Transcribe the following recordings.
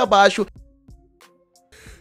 abaixo.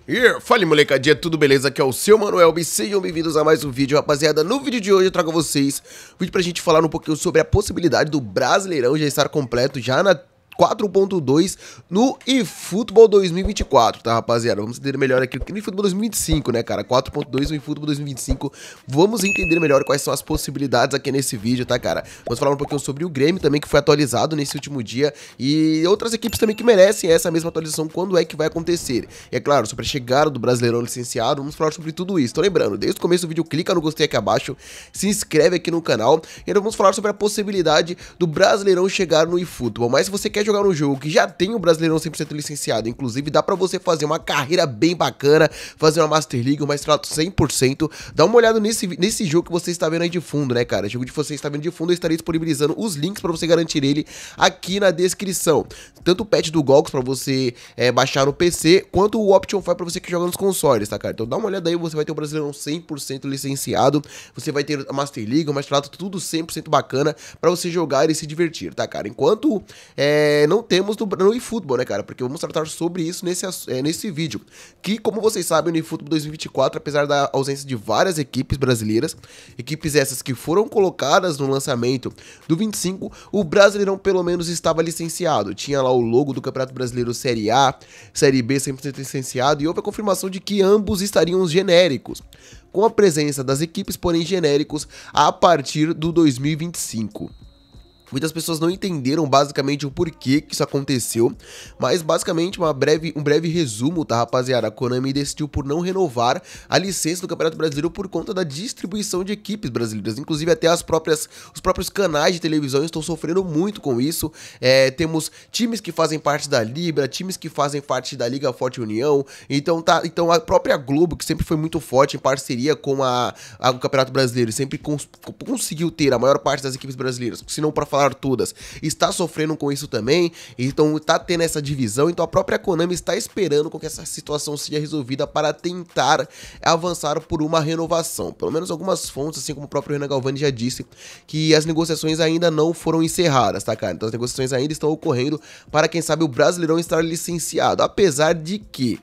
e fala molecadinha, tudo beleza? Aqui é o seu Manuel e sejam bem-vindos a mais um vídeo, rapaziada. No vídeo de hoje eu trago a vocês um vídeo pra gente falar um pouquinho sobre a possibilidade do Brasileirão já estar completo já na 4.2 no eFootball 2024, tá, rapaziada? Vamos entender melhor aqui que é né, no eFootball 2025, né, cara? 4.2 no eFootball 2025. Vamos entender melhor quais são as possibilidades aqui nesse vídeo, tá, cara? Vamos falar um pouquinho sobre o Grêmio também, que foi atualizado nesse último dia, e outras equipes também que merecem essa mesma atualização, quando é que vai acontecer. E é claro, sobre a chegada do Brasileirão licenciado, vamos falar sobre tudo isso. Então lembrando, desde o começo do vídeo, clica no gostei aqui abaixo, se inscreve aqui no canal, e ainda vamos falar sobre a possibilidade do Brasileirão chegar no eFootball. Mas se você quer jogar um jogo que já tem o Brasileirão 100% licenciado, inclusive dá para você fazer uma carreira bem bacana, fazer uma Master League, um mestrado 100%, dá uma olhada nesse, nesse jogo que você está vendo aí de fundo, né, cara? O jogo que você está vendo de fundo, eu estarei disponibilizando os links para você garantir ele aqui na descrição tanto o patch do Gox para você é, baixar no PC, quanto o Option Fire para você que joga nos consoles, tá, cara? Então dá uma olhada aí, você vai ter o Brasileirão 100% licenciado, você vai ter a Master League, o Master tudo 100% bacana para você jogar e se divertir, tá, cara? Enquanto é, não temos no, no eFootball, né, cara? Porque vamos tratar sobre isso nesse, é, nesse vídeo, que como vocês sabem, no eFootball 2024, apesar da ausência de várias equipes brasileiras, equipes essas que foram colocadas no lançamento do 25, o Brasileirão pelo menos estava licenciado, tinha lá lá o logo do Campeonato Brasileiro Série A, Série B 100% licenciado, e houve a confirmação de que ambos estariam genéricos, com a presença das equipes, porém genéricos, a partir do 2025. Muitas pessoas não entenderam basicamente o porquê que isso aconteceu, mas basicamente uma breve, um breve resumo, tá, rapaziada? A Konami decidiu por não renovar a licença do Campeonato Brasileiro por conta da distribuição de equipes brasileiras. Inclusive, até as próprias, os próprios canais de televisão estão sofrendo muito com isso. É, temos times que fazem parte da Libra, times que fazem parte da Liga Forte União. Então, tá, então a própria Globo, que sempre foi muito forte em parceria com a, a o Campeonato Brasileiro, sempre cons, conseguiu ter a maior parte das equipes brasileiras, se não para falar todas, está sofrendo com isso também, então está tendo essa divisão, então a própria Konami está esperando com que essa situação seja resolvida para tentar avançar por uma renovação. Pelo menos algumas fontes, assim como o próprio Renan Galvani já disse, que as negociações ainda não foram encerradas, tá, cara? Então as negociações ainda estão ocorrendo para quem sabe o Brasileirão estar licenciado, apesar de que,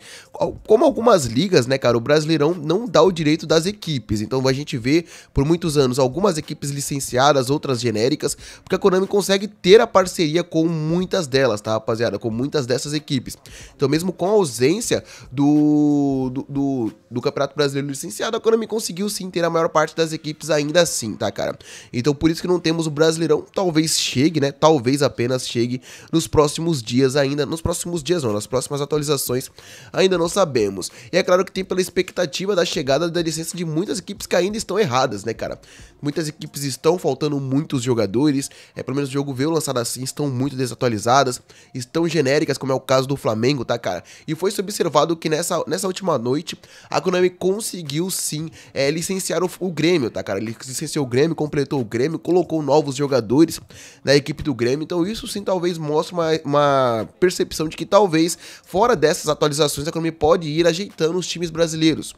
como algumas ligas, né, cara, o Brasileirão não dá o direito das equipes, então a gente vê por muitos anos algumas equipes licenciadas, outras genéricas, porque a Konami consegue ter a parceria com muitas delas, tá, rapaziada? Com muitas dessas equipes. Então, mesmo com a ausência do, do, do, do Campeonato Brasileiro licenciado, a Konami conseguiu sim ter a maior parte das equipes ainda assim, tá, cara? Então, por isso que não temos o Brasileirão, talvez chegue, né? Talvez apenas chegue nos próximos dias ainda, nos próximos dias não, nas próximas atualizações, ainda não sabemos. E é claro que tem pela expectativa da chegada da licença de muitas equipes que ainda estão erradas, né, cara? Muitas equipes estão faltando muitos jogadores, é, pelo menos o jogo veio lançado assim, estão muito desatualizadas, estão genéricas, como é o caso do Flamengo, tá, cara? E foi observado que nessa, nessa última noite, a Konami conseguiu sim é, licenciar o, o Grêmio, tá, cara? Ele licenciou o Grêmio, completou o Grêmio, colocou novos jogadores na equipe do Grêmio, então isso sim talvez mostre uma, uma percepção de que talvez, fora dessas atualizações, a Konami pode ir ajeitando os times brasileiros.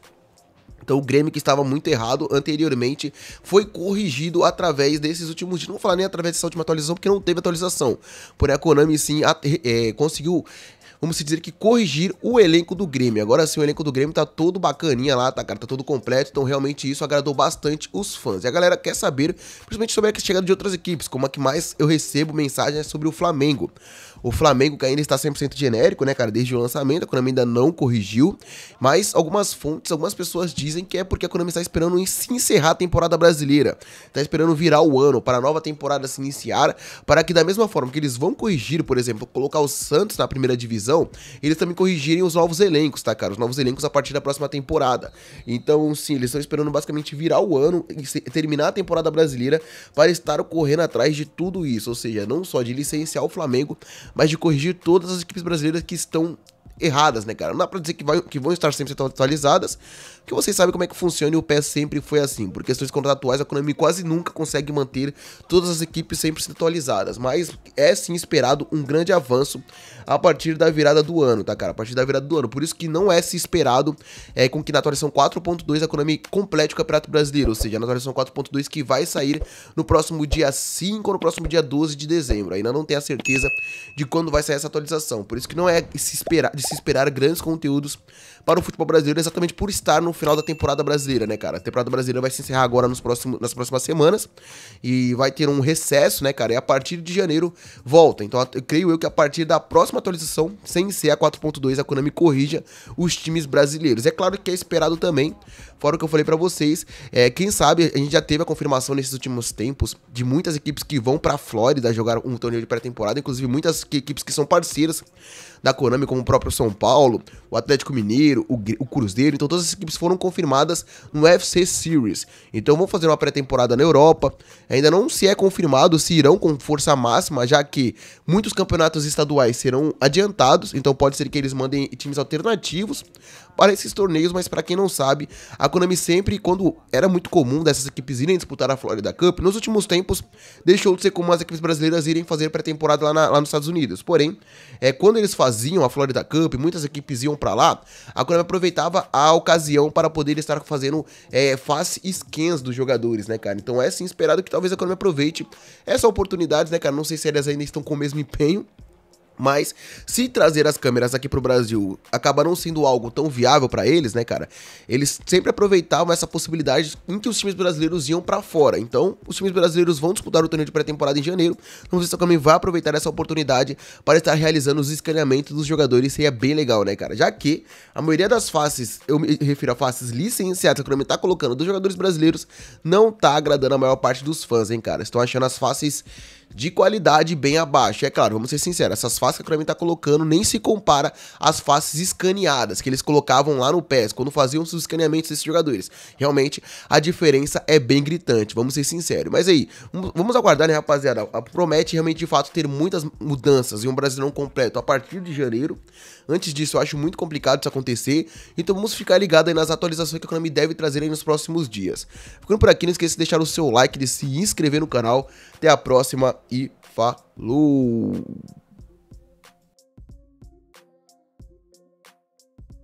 Então o Grêmio que estava muito errado anteriormente foi corrigido através desses últimos dias. Não vou falar nem através dessa última atualização, porque não teve atualização. Porém, a Konami sim é, conseguiu vamos dizer que corrigir o elenco do Grêmio. Agora sim, o elenco do Grêmio tá todo bacaninha lá, tá, cara? Tá todo completo, então realmente isso agradou bastante os fãs. E a galera quer saber, principalmente sobre a chegada de outras equipes, como a que mais eu recebo mensagens sobre o Flamengo. O Flamengo que ainda está 100% genérico, né, cara? Desde o lançamento, a Konami ainda não corrigiu. Mas algumas fontes, algumas pessoas dizem que é porque a Konami está esperando se encerrar a temporada brasileira. Está esperando virar o ano para a nova temporada se iniciar. Para que, da mesma forma que eles vão corrigir, por exemplo, colocar o Santos na primeira divisão eles também corrigirem os novos elencos, tá, cara? Os novos elencos a partir da próxima temporada. Então, sim, eles estão esperando basicamente virar o ano e terminar a temporada brasileira para estar correndo atrás de tudo isso. Ou seja, não só de licenciar o Flamengo, mas de corrigir todas as equipes brasileiras que estão erradas, né, cara? Não dá pra dizer que, vai, que vão estar sempre atualizadas, porque vocês sabem como é que funciona e o PES sempre foi assim. Por questões contratuais, a Konami quase nunca consegue manter todas as equipes sempre atualizadas, mas é sim esperado um grande avanço a partir da virada do ano, tá, cara? A partir da virada do ano. Por isso que não é se esperado é, com que na atualização 4.2 a Konami complete o Campeonato Brasileiro, ou seja, na atualização 4.2 que vai sair no próximo dia 5 ou no próximo dia 12 de dezembro. Ainda não tem a certeza de quando vai sair essa atualização, por isso que não é se esperar, se esperar grandes conteúdos para o futebol brasileiro exatamente por estar no final da temporada brasileira, né, cara? A temporada brasileira vai se encerrar agora nos próximos, nas próximas semanas e vai ter um recesso, né, cara? E a partir de janeiro volta. Então, eu creio eu que a partir da próxima atualização, sem ser a 4.2, a Konami corrija os times brasileiros. É claro que é esperado também, fora o que eu falei para vocês, é, quem sabe a gente já teve a confirmação nesses últimos tempos de muitas equipes que vão para Flórida jogar um torneio de pré-temporada, inclusive muitas equipes que são parceiras da Konami, como o próprio São Paulo, o Atlético Mineiro, o, o Cruzeiro. Então todas as equipes foram confirmadas no UFC Series. Então vão fazer uma pré-temporada na Europa. Ainda não se é confirmado se irão com força máxima, já que muitos campeonatos estaduais serão adiantados. Então pode ser que eles mandem times alternativos para esses torneios, mas para quem não sabe, a Konami sempre, quando era muito comum dessas equipes irem disputar a Florida Cup, nos últimos tempos deixou de ser comum as equipes brasileiras irem fazer pré-temporada lá, lá, nos Estados Unidos. Porém, é, quando eles faziam a Florida Cup, muitas equipes iam para lá, a Konami aproveitava a ocasião para poder estar fazendo é, face scans dos jogadores, né, cara? Então é sim esperado que talvez a Konami aproveite essa oportunidade, né, cara? Não sei se elas ainda estão com o mesmo empenho, mas se trazer as câmeras aqui pro Brasil acaba não sendo algo tão viável para eles, né, cara? Eles sempre aproveitavam essa possibilidade em que os times brasileiros iam para fora. Então, os times brasileiros vão disputar o torneio de pré-temporada em janeiro. se então, o Stockholm vai aproveitar essa oportunidade para estar realizando os escaneamentos dos jogadores. Seria é bem legal, né, cara? Já que a maioria das faces, eu me refiro a faces licenciadas que o tá colocando dos jogadores brasileiros, não tá agradando a maior parte dos fãs, hein, cara? Estão achando as faces de qualidade bem abaixo. É claro, vamos ser sinceros, essas faces que a Konami tá colocando nem se compara às faces escaneadas que eles colocavam lá no PES, quando faziam os escaneamentos desses jogadores. Realmente, a diferença é bem gritante, vamos ser sinceros. Mas aí, vamos aguardar, né, rapaziada? Promete realmente, de fato, ter muitas mudanças e um Brasilão completo a partir de janeiro. Antes disso, eu acho muito complicado isso acontecer, então vamos ficar ligado aí nas atualizações que a Konami deve trazer aí nos próximos dias. Ficando por aqui, não esqueça de deixar o seu like, de se inscrever no canal. Até a próxima e falou!